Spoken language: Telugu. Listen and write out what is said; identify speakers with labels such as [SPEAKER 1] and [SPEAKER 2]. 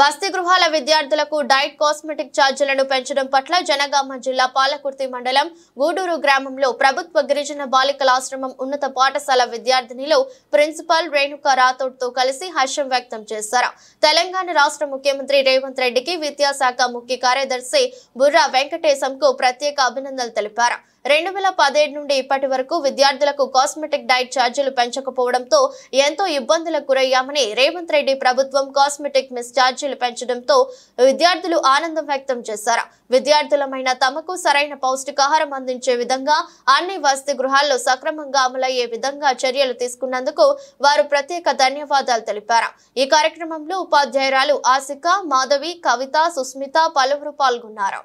[SPEAKER 1] వసతి గృహాల విద్యార్థులకు డైట్ కాస్మెటిక్ ఛార్జీలను పెంచడం పట్ల జనగామ జిల్లా పాలకుర్తి మండలం గూడూరు గ్రామంలో ప్రభుత్వ గిరిజన బాలికల ఆశ్రమం ఉన్నత పాఠశాల విద్యార్థినిలు ప్రిన్సిపాల్ రేణుకా రాథోడ్ తో కలిసి హర్షం వ్యక్తం చేశారు తెలంగాణ రాష్ట్ర ముఖ్యమంత్రి రేవంత్ రెడ్డికి విద్యాశాఖ ముఖ్య కార్యదర్శి బుర్రా వెంకటేశంకు ప్రత్యేక అభినందనలు తెలిపారు రెండు వేల పదిహేడు నుండి ఇప్పటి వరకు విద్యార్థులకు కాస్మెటిక్ డైట్ ఛార్జీలు పెంచకపోవడంతో ఎంతో ఇబ్బందులకు గురయ్యామని రేవంత్ రెడ్డి ప్రభుత్వం కాస్మెటిక్ మిస్ ఛార్జీలు పెంచడంతో విద్యార్థులు ఆనందం వ్యక్తం చేశారు విద్యార్థులమైన తమకు సరైన పౌష్టికాహారం అందించే విధంగా అన్ని వసతి గృహాల్లో సక్రమంగా అమలయ్యే విధంగా చర్యలు తీసుకున్నందుకు వారు ప్రత్యేక ధన్యవాదాలు తెలిపారు ఈ కార్యక్రమంలో ఉపాధ్యాయురాలు ఆసిక మాధవి కవిత సుస్మిత పలువురు పాల్గొన్నారు